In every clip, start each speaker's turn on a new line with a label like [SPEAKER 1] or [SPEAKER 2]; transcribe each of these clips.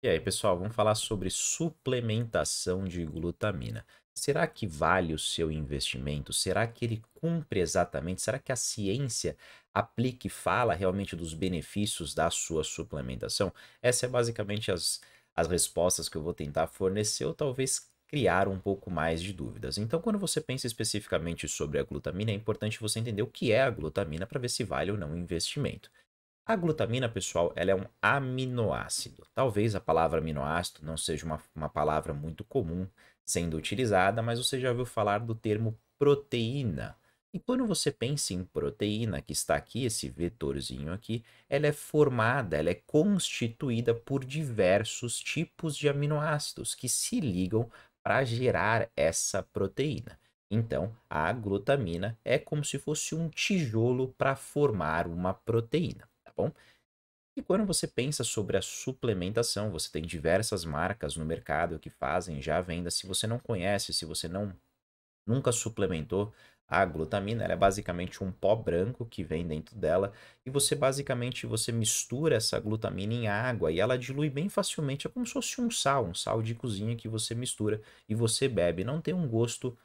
[SPEAKER 1] E aí, pessoal, vamos falar sobre suplementação de glutamina. Será que vale o seu investimento? Será que ele cumpre exatamente? Será que a ciência aplica e fala realmente dos benefícios da sua suplementação? Essa é basicamente as, as respostas que eu vou tentar fornecer ou talvez criar um pouco mais de dúvidas. Então, quando você pensa especificamente sobre a glutamina, é importante você entender o que é a glutamina para ver se vale ou não o investimento. A glutamina, pessoal, ela é um aminoácido. Talvez a palavra aminoácido não seja uma, uma palavra muito comum sendo utilizada, mas você já ouviu falar do termo proteína. E quando você pensa em proteína, que está aqui, esse vetorzinho aqui, ela é formada, ela é constituída por diversos tipos de aminoácidos que se ligam para gerar essa proteína. Então, a glutamina é como se fosse um tijolo para formar uma proteína bom E quando você pensa sobre a suplementação, você tem diversas marcas no mercado que fazem já a venda. Se você não conhece, se você não nunca suplementou a glutamina, ela é basicamente um pó branco que vem dentro dela e você basicamente você mistura essa glutamina em água e ela dilui bem facilmente, é como se fosse um sal, um sal de cozinha que você mistura e você bebe. Não tem um gosto,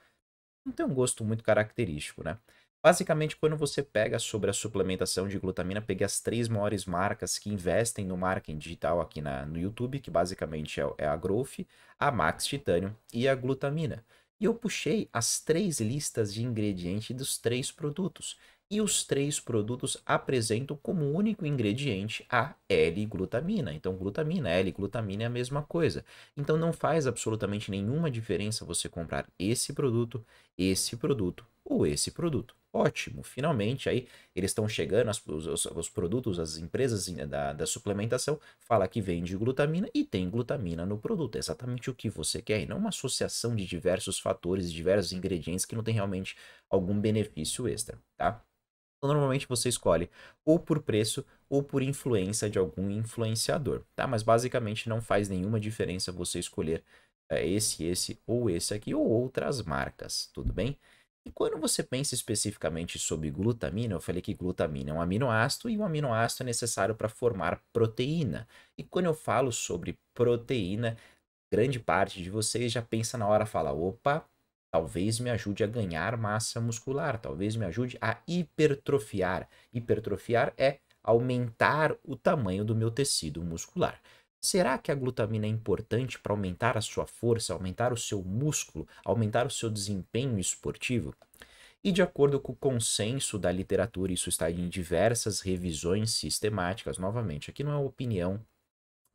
[SPEAKER 1] não tem um gosto muito característico, né? Basicamente, quando você pega sobre a suplementação de glutamina, peguei as três maiores marcas que investem no marketing digital aqui na, no YouTube, que basicamente é, é a Growth, a Max Titanium e a glutamina. E eu puxei as três listas de ingredientes dos três produtos. E os três produtos apresentam como único ingrediente a L-glutamina. Então, glutamina, L-glutamina é a mesma coisa. Então, não faz absolutamente nenhuma diferença você comprar esse produto, esse produto ou esse produto. Ótimo, finalmente aí eles estão chegando, as, os, os, produtos, as empresas da, da suplementação fala que vende glutamina e tem glutamina no produto. É exatamente o que você quer, e não uma associação de diversos fatores, diversos ingredientes que não tem realmente algum benefício extra, tá? Então, normalmente você escolhe ou por preço ou por influência de algum influenciador, tá? Mas basicamente não faz nenhuma diferença você escolher eh, esse, esse ou esse aqui ou outras marcas, tudo bem? E quando você pensa especificamente sobre glutamina, eu falei que glutamina é um aminoácido e um aminoácido é necessário para formar proteína. E quando eu falo sobre proteína, grande parte de vocês já pensa na hora, fala, opa, talvez me ajude a ganhar massa muscular, talvez me ajude a hipertrofiar. Hipertrofiar é aumentar o tamanho do meu tecido muscular. Será que a glutamina é importante para aumentar a sua força, aumentar o seu músculo, aumentar o seu desempenho esportivo? E de acordo com o consenso da literatura, isso está em diversas revisões sistemáticas. Novamente, aqui não é opinião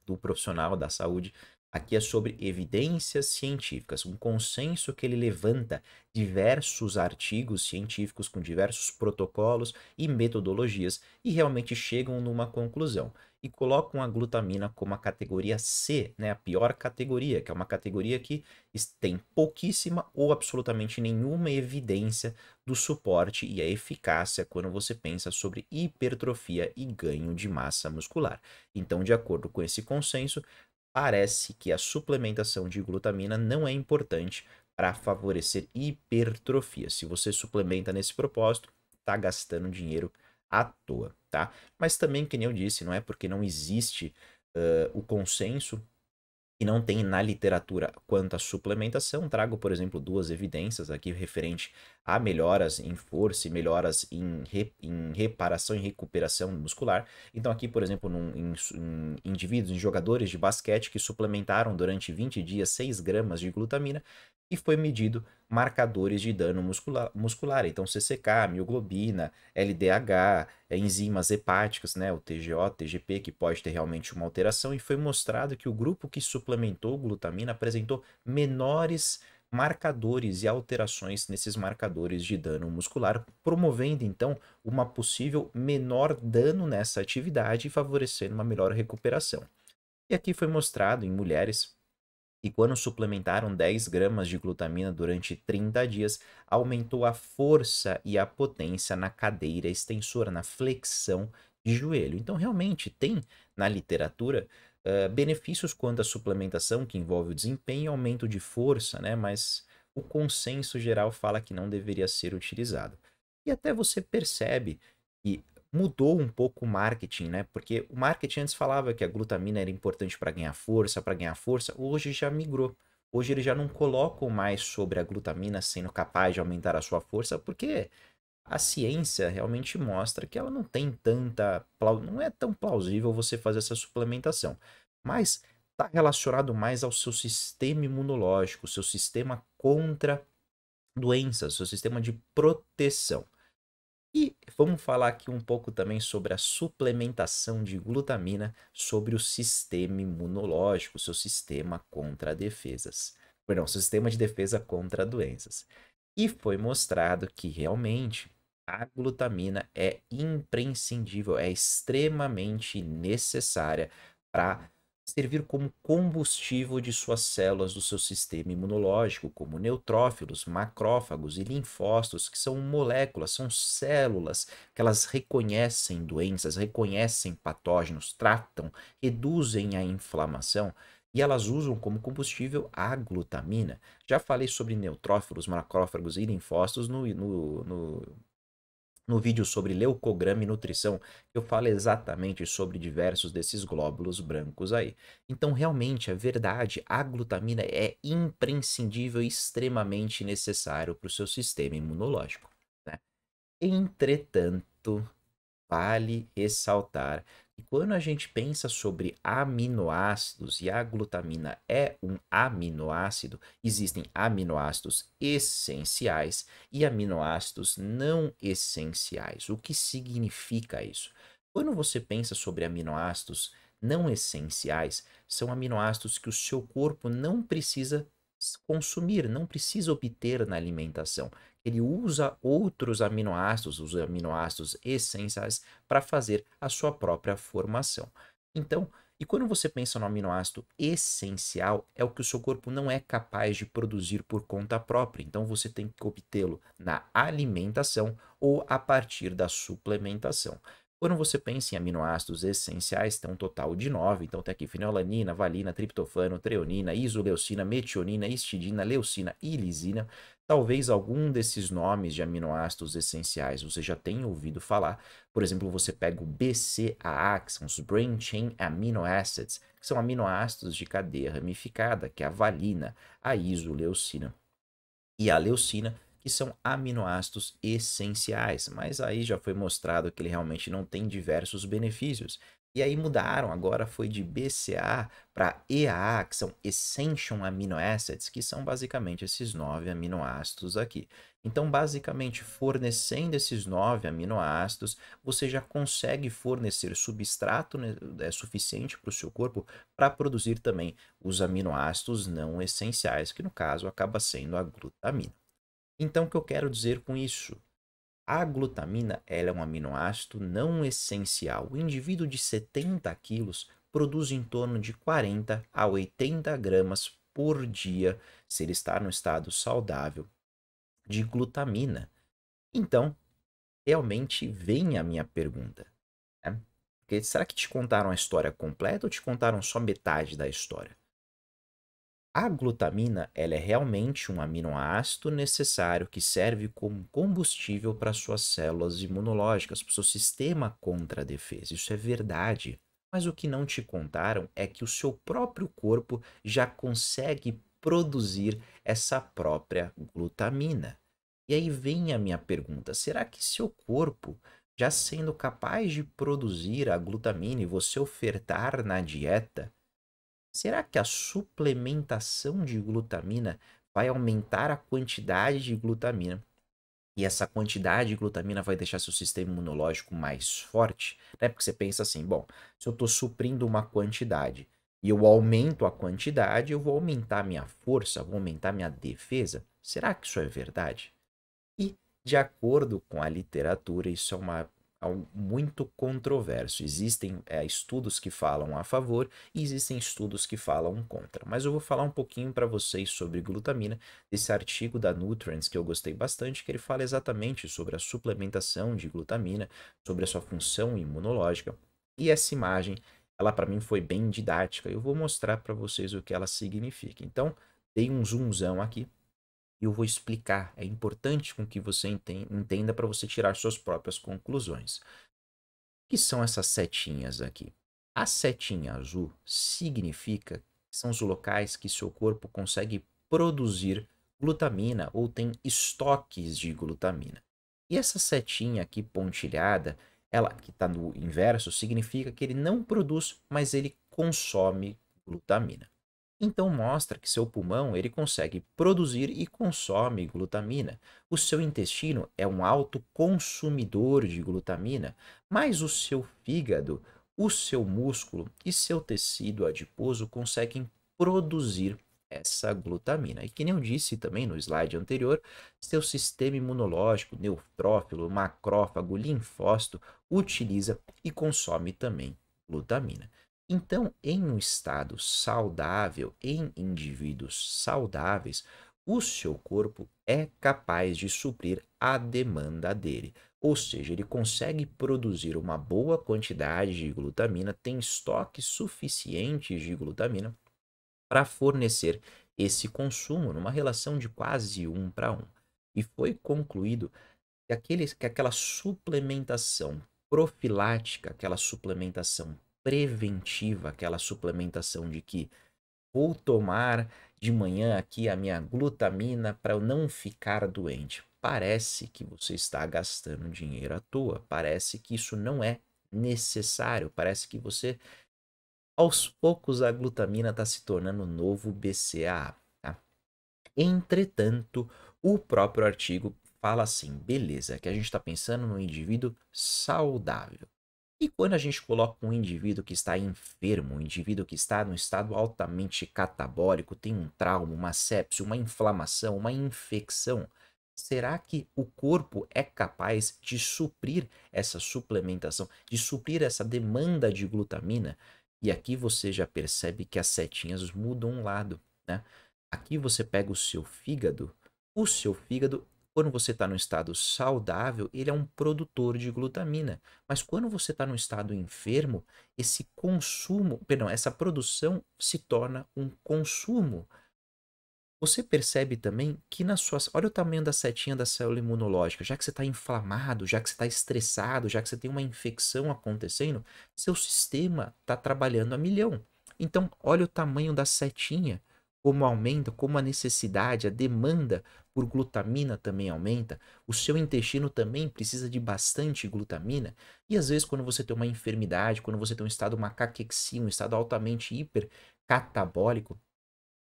[SPEAKER 1] do profissional da saúde, aqui é sobre evidências científicas, um consenso que ele levanta diversos artigos científicos com diversos protocolos e metodologias e realmente chegam numa conclusão e colocam a glutamina como a categoria C, né, a pior categoria, que é uma categoria que tem pouquíssima ou absolutamente nenhuma evidência do suporte e a eficácia quando você pensa sobre hipertrofia e ganho de massa muscular. Então, de acordo com esse consenso, parece que a suplementação de glutamina não é importante para favorecer hipertrofia. Se você suplementa nesse propósito, está gastando dinheiro à toa tá? Mas também, que nem eu disse, não é porque não existe uh, o consenso e não tem na literatura quanto à suplementação. Trago, por exemplo, duas evidências aqui referente há melhoras em força e melhoras em, re, em reparação e recuperação muscular. Então, aqui, por exemplo, num, em, em, indivíduos, em jogadores de basquete que suplementaram durante 20 dias 6 gramas de glutamina e foi medido marcadores de dano muscular, muscular. então CCK, mioglobina, LDH, é, enzimas hepáticas, né, o TGO, TGP, que pode ter realmente uma alteração, e foi mostrado que o grupo que suplementou glutamina apresentou menores marcadores e alterações nesses marcadores de dano muscular, promovendo então uma possível menor dano nessa atividade e favorecendo uma melhor recuperação. E aqui foi mostrado em mulheres e quando suplementaram 10 gramas de glutamina durante 30 dias, aumentou a força e a potência na cadeira extensora, na flexão de joelho. Então, realmente, tem na literatura eh, benefícios quanto à suplementação, que envolve o desempenho e aumento de força, né? Mas o consenso geral fala que não deveria ser utilizado. E até você percebe que mudou um pouco o marketing, né? Porque o marketing antes falava que a glutamina era importante para ganhar força, para ganhar força, hoje já migrou. Hoje eles já não colocam mais sobre a glutamina sendo capaz de aumentar a sua força, porque a ciência realmente mostra que ela não tem tanta. não é tão plausível você fazer essa suplementação. Mas está relacionado mais ao seu sistema imunológico, seu sistema contra doenças, seu sistema de proteção. E vamos falar aqui um pouco também sobre a suplementação de glutamina sobre o sistema imunológico, seu sistema contra defesas. Perdão, seu sistema de defesa contra doenças. E foi mostrado que realmente a glutamina é imprescindível, é extremamente necessária para servir como combustível de suas células do seu sistema imunológico, como neutrófilos, macrófagos e linfócitos, que são moléculas, são células que elas reconhecem doenças, reconhecem patógenos, tratam, reduzem a inflamação e elas usam como combustível a glutamina. Já falei sobre neutrófilos, macrófagos e linfócitos no, no, no no vídeo sobre leucograma e nutrição, eu falo exatamente sobre diversos desses glóbulos brancos aí. Então, realmente, é verdade, a glutamina é imprescindível e extremamente necessário para o seu sistema imunológico. Né? Entretanto, vale ressaltar e quando a gente pensa sobre aminoácidos e a glutamina é um aminoácido, existem aminoácidos essenciais e aminoácidos não essenciais. O que significa isso? Quando você pensa sobre aminoácidos não essenciais, são aminoácidos que o seu corpo não precisa consumir, não precisa obter na alimentação. Ele usa outros aminoácidos, os aminoácidos essenciais, para fazer a sua própria formação. Então, e quando você pensa no aminoácido essencial, é o que o seu corpo não é capaz de produzir por conta própria. Então você tem que obtê-lo na alimentação ou a partir da suplementação. Quando você pensa em aminoácidos essenciais, tem um total de nove, Então tem aqui fenolanina, valina, triptofano, treonina, isoleucina, metionina, histidina, leucina e lisina. Talvez algum desses nomes de aminoácidos essenciais você já tenha ouvido falar. Por exemplo, você pega o BCAA, que são os Brain Chain Amino Acids, que são aminoácidos de cadeia ramificada, que é a valina, a isoleucina e a leucina que são aminoácidos essenciais, mas aí já foi mostrado que ele realmente não tem diversos benefícios. E aí mudaram, agora foi de BCA para EAA, que são Essential Amino Acids, que são basicamente esses nove aminoácidos aqui. Então, basicamente, fornecendo esses nove aminoácidos, você já consegue fornecer substrato né, é suficiente para o seu corpo para produzir também os aminoácidos não essenciais, que no caso acaba sendo a glutamina. Então, o que eu quero dizer com isso? A glutamina ela é um aminoácido não essencial. O indivíduo de 70 quilos produz em torno de 40 a 80 gramas por dia, se ele está no estado saudável, de glutamina. Então, realmente vem a minha pergunta. Né? Porque será que te contaram a história completa ou te contaram só metade da história? A glutamina ela é realmente um aminoácido necessário que serve como combustível para suas células imunológicas, para o seu sistema contra a defesa. Isso é verdade. Mas o que não te contaram é que o seu próprio corpo já consegue produzir essa própria glutamina. E aí vem a minha pergunta: será que seu corpo, já sendo capaz de produzir a glutamina e você ofertar na dieta, Será que a suplementação de glutamina vai aumentar a quantidade de glutamina? E essa quantidade de glutamina vai deixar seu sistema imunológico mais forte? Né? Porque você pensa assim: bom, se eu estou suprindo uma quantidade e eu aumento a quantidade, eu vou aumentar minha força, vou aumentar minha defesa. Será que isso é verdade? E, de acordo com a literatura, isso é uma é muito controverso. Existem é, estudos que falam a favor e existem estudos que falam contra. Mas eu vou falar um pouquinho para vocês sobre glutamina, desse artigo da Nutrients que eu gostei bastante, que ele fala exatamente sobre a suplementação de glutamina, sobre a sua função imunológica. E essa imagem, ela para mim foi bem didática. Eu vou mostrar para vocês o que ela significa. Então, dei um zoomzão aqui e eu vou explicar. É importante com que você entenda para você tirar suas próprias conclusões. O que são essas setinhas aqui? A setinha azul significa que são os locais que seu corpo consegue produzir glutamina ou tem estoques de glutamina. E essa setinha aqui pontilhada, ela que está no inverso, significa que ele não produz, mas ele consome glutamina. Então mostra que seu pulmão ele consegue produzir e consome glutamina. O seu intestino é um alto consumidor de glutamina, mas o seu fígado, o seu músculo e seu tecido adiposo conseguem produzir essa glutamina. E que nem eu disse também no slide anterior, seu sistema imunológico, neutrófilo, macrófago, linfócito utiliza e consome também glutamina. Então, em um estado saudável, em indivíduos saudáveis, o seu corpo é capaz de suprir a demanda dele. Ou seja, ele consegue produzir uma boa quantidade de glutamina, tem estoque suficiente de glutamina para fornecer esse consumo numa relação de quase um para um. E foi concluído que, aquele, que aquela suplementação profilática, aquela suplementação preventiva, aquela suplementação de que vou tomar de manhã aqui a minha glutamina para eu não ficar doente. Parece que você está gastando dinheiro à toa, parece que isso não é necessário, parece que você aos poucos a glutamina está se tornando um novo BCAA. Tá? Entretanto, o próprio artigo fala assim: beleza, que a gente está pensando no indivíduo saudável. E quando a gente coloca um indivíduo que está enfermo, um indivíduo que está num estado altamente catabólico, tem um trauma, uma sepse, uma inflamação, uma infecção, será que o corpo é capaz de suprir essa suplementação, de suprir essa demanda de glutamina? E aqui você já percebe que as setinhas mudam um lado, né? Aqui você pega o seu fígado, o seu fígado quando você está no estado saudável, ele é um produtor de glutamina. Mas quando você está no estado enfermo, esse consumo, perdão, essa produção se torna um consumo. Você percebe também que na sua, Olha o tamanho da setinha da célula imunológica. Já que você está inflamado, já que você está estressado, já que você tem uma infecção acontecendo, seu sistema está trabalhando a milhão. Então, olha o tamanho da setinha como aumenta, como a necessidade, a demanda por glutamina também aumenta, o seu intestino também precisa de bastante glutamina, e às vezes quando você tem uma enfermidade, quando você tem um estado macaquexia, um estado altamente hipercatabólico,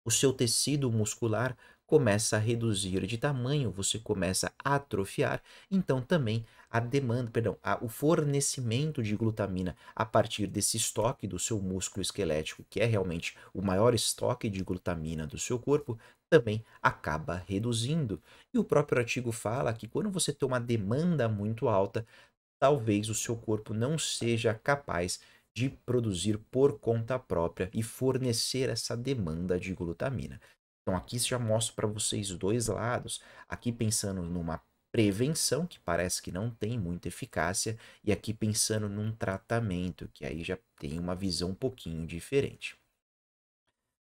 [SPEAKER 1] o seu tecido muscular começa a reduzir de tamanho, você começa a atrofiar, então também a demanda, perdão, a, o fornecimento de glutamina a partir desse estoque do seu músculo esquelético, que é realmente o maior estoque de glutamina do seu corpo, também acaba reduzindo. E o próprio artigo fala que quando você tem uma demanda muito alta, talvez o seu corpo não seja capaz de produzir por conta própria e fornecer essa demanda de glutamina. Então aqui já mostro para vocês dois lados, aqui pensando numa prevenção que parece que não tem muita eficácia e aqui pensando num tratamento que aí já tem uma visão um pouquinho diferente.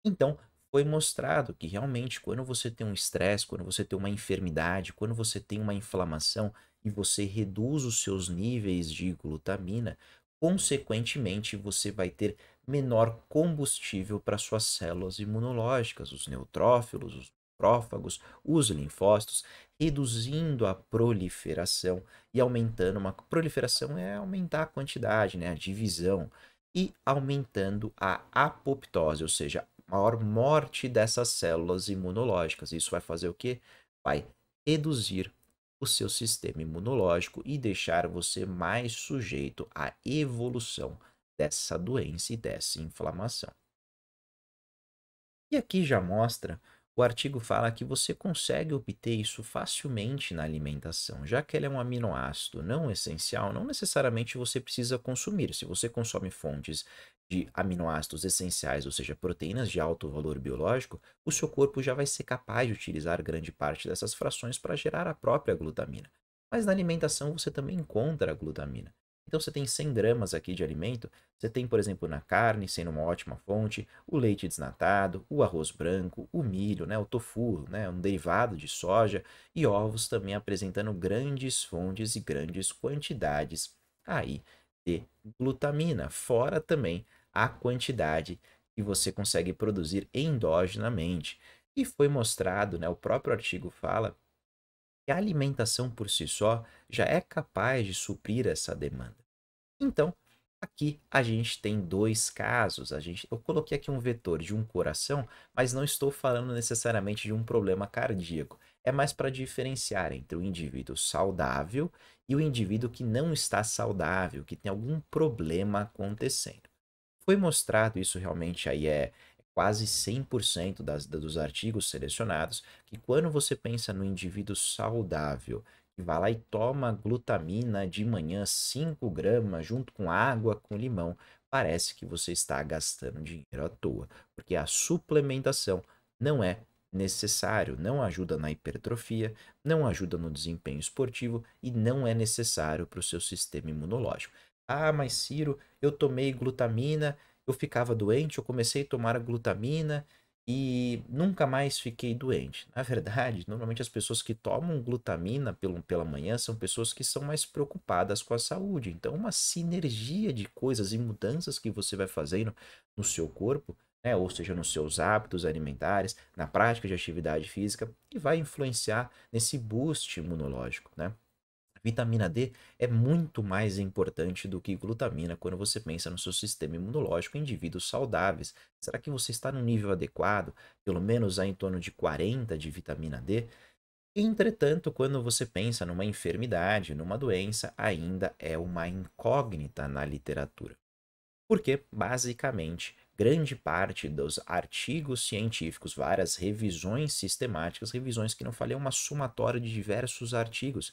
[SPEAKER 1] Então, foi mostrado que realmente quando você tem um estresse, quando você tem uma enfermidade, quando você tem uma inflamação e você reduz os seus níveis de glutamina, consequentemente você vai ter menor combustível para suas células imunológicas, os neutrófilos, os prófagos, os linfócitos, reduzindo a proliferação e aumentando uma proliferação é aumentar a quantidade, né, a divisão e aumentando a apoptose, ou seja, maior morte dessas células imunológicas. Isso vai fazer o quê? Vai reduzir o seu sistema imunológico e deixar você mais sujeito à evolução dessa doença e dessa inflamação. E aqui já mostra, o artigo fala que você consegue obter isso facilmente na alimentação, já que ele é um aminoácido não essencial, não necessariamente você precisa consumir. Se você consome fontes de aminoácidos essenciais, ou seja, proteínas de alto valor biológico, o seu corpo já vai ser capaz de utilizar grande parte dessas frações para gerar a própria glutamina. Mas na alimentação você também encontra a glutamina. Então você tem 100 gramas aqui de alimento, você tem, por exemplo, na carne, sendo uma ótima fonte, o leite desnatado, o arroz branco, o milho, né, o tofu, né, um derivado de soja, e ovos também apresentando grandes fontes e grandes quantidades aí de glutamina, fora também a quantidade que você consegue produzir endogenamente. E foi mostrado, né, o próprio artigo fala, que a alimentação por si só já é capaz de suprir essa demanda. Então, aqui a gente tem dois casos. A gente, eu coloquei aqui um vetor de um coração, mas não estou falando necessariamente de um problema cardíaco. É mais para diferenciar entre o indivíduo saudável e o indivíduo que não está saudável, que tem algum problema acontecendo. Foi mostrado, isso realmente aí é, quase 100% das, dos artigos selecionados, que quando você pensa no indivíduo saudável, que vai lá e toma glutamina de manhã 5 gramas junto com água, com limão, parece que você está gastando dinheiro à toa, porque a suplementação não é necessário, não ajuda na hipertrofia, não ajuda no desempenho esportivo e não é necessário para o seu sistema imunológico. Ah, mas Ciro, eu tomei glutamina eu ficava doente, eu comecei a tomar a glutamina e nunca mais fiquei doente. Na verdade, normalmente as pessoas que tomam glutamina pelo, pela manhã são pessoas que são mais preocupadas com a saúde. Então, uma sinergia de coisas e mudanças que você vai fazendo no seu corpo, né? ou seja, nos seus hábitos alimentares, na prática de atividade física, e vai influenciar nesse boost imunológico, né? vitamina D é muito mais importante do que glutamina quando você pensa no seu sistema imunológico em indivíduos saudáveis. Será que você está no nível adequado, pelo menos em torno de 40 de vitamina D? Entretanto, quando você pensa numa enfermidade, numa doença, ainda é uma incógnita na literatura. Porque, basicamente, grande parte dos artigos científicos, várias revisões sistemáticas, revisões que não falei, é uma somatória de diversos artigos,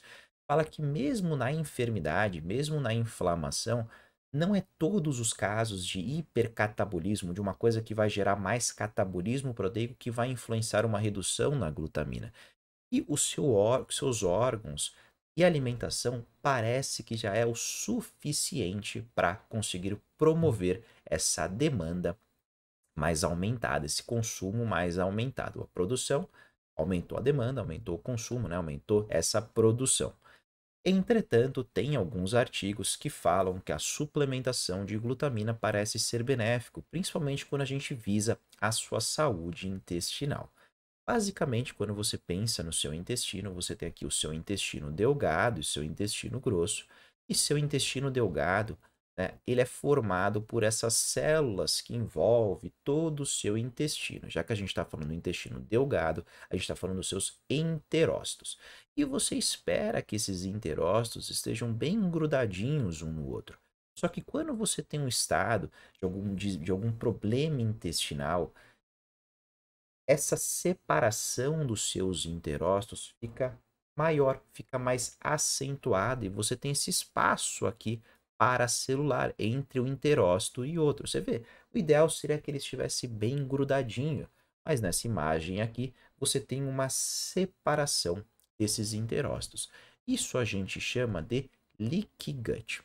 [SPEAKER 1] fala que mesmo na enfermidade, mesmo na inflamação, não é todos os casos de hipercatabolismo, de uma coisa que vai gerar mais catabolismo proteico que vai influenciar uma redução na glutamina. E o seu seus órgãos e alimentação parece que já é o suficiente para conseguir promover essa demanda mais aumentada, esse consumo mais aumentado. A produção aumentou a demanda, aumentou o consumo, né? aumentou essa produção. Entretanto, tem alguns artigos que falam que a suplementação de glutamina parece ser benéfico, principalmente quando a gente visa a sua saúde intestinal. Basicamente, quando você pensa no seu intestino, você tem aqui o seu intestino delgado e o seu intestino grosso. E seu intestino delgado né, ele é formado por essas células que envolve todo o seu intestino. Já que a gente está falando do intestino delgado, a gente está falando dos seus enterócitos. E você espera que esses enterócitos estejam bem grudadinhos um no outro. Só que quando você tem um estado de algum, de, de algum problema intestinal, essa separação dos seus enterócitos fica maior, fica mais acentuada e você tem esse espaço aqui paracelular entre o interócito e outro. Você vê, o ideal seria que ele estivesse bem grudadinho, mas nessa imagem aqui você tem uma separação desses interócitos. Isso a gente chama de leak gut.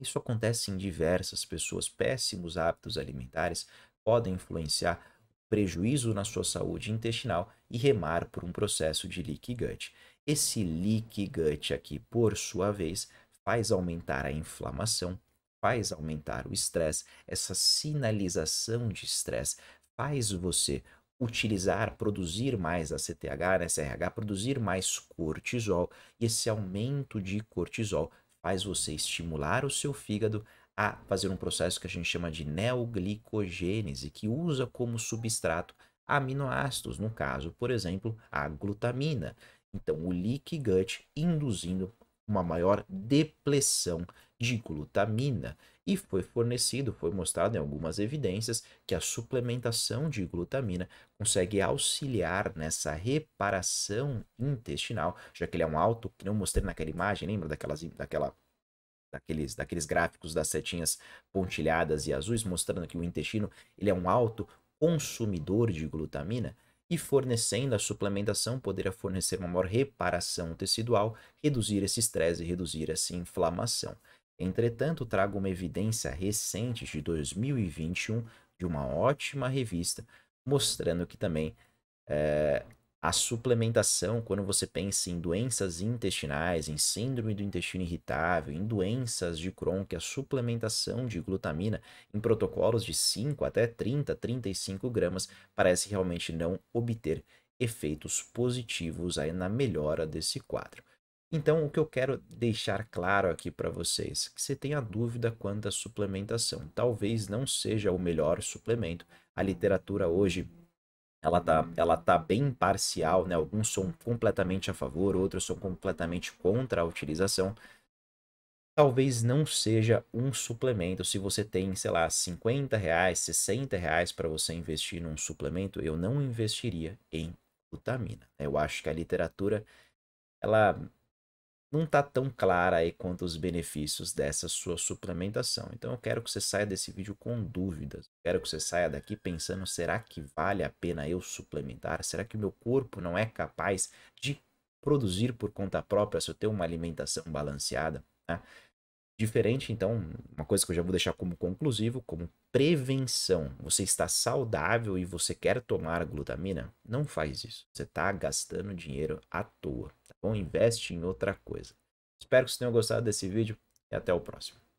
[SPEAKER 1] Isso acontece em diversas pessoas. Péssimos hábitos alimentares podem influenciar prejuízo na sua saúde intestinal e remar por um processo de leak gut. Esse leak gut aqui, por sua vez, faz aumentar a inflamação, faz aumentar o estresse, essa sinalização de estresse faz você utilizar, produzir mais ACTH, SRH, né, produzir mais cortisol, e esse aumento de cortisol faz você estimular o seu fígado a fazer um processo que a gente chama de neoglicogênese, que usa como substrato aminoácidos, no caso, por exemplo, a glutamina. Então, o leak gut induzindo uma maior depressão de glutamina. E foi fornecido, foi mostrado em algumas evidências, que a suplementação de glutamina consegue auxiliar nessa reparação intestinal, já que ele é um alto, que eu mostrei naquela imagem, lembra daquelas, daquela daqueles, daqueles gráficos das setinhas pontilhadas e azuis, mostrando que o intestino ele é um alto consumidor de glutamina e fornecendo a suplementação poderá fornecer uma maior reparação tecidual, reduzir esse estresse e reduzir essa inflamação. Entretanto, trago uma evidência recente de 2021 de uma ótima revista mostrando que também é, a suplementação, quando você pensa em doenças intestinais, em síndrome do intestino irritável, em doenças de Crohn, que é a suplementação de glutamina em protocolos de 5 até 30, 35 gramas parece realmente não obter efeitos positivos aí na melhora desse quadro. Então, o que eu quero deixar claro aqui para vocês, que você tenha dúvida quanto à suplementação. Talvez não seja o melhor suplemento. A literatura hoje ela tá, ela tá bem parcial, né? Alguns são completamente a favor, outros são completamente contra a utilização. Talvez não seja um suplemento. Se você tem, sei lá, 50 reais, 60 reais para você investir num suplemento, eu não investiria em glutamina. Né? Eu acho que a literatura ela não está tão clara aí quanto os benefícios dessa sua suplementação. Então eu quero que você saia desse vídeo com dúvidas. Quero que você saia daqui pensando: será que vale a pena eu suplementar? Será que o meu corpo não é capaz de produzir por conta própria se eu ter uma alimentação balanceada? Né? diferente, então, uma coisa que eu já vou deixar como conclusivo, como prevenção. Você está saudável e você quer tomar glutamina? Não faz isso. Você está gastando dinheiro à toa, tá bom? Investe em outra coisa. Espero que vocês tenham gostado desse vídeo e até o próximo.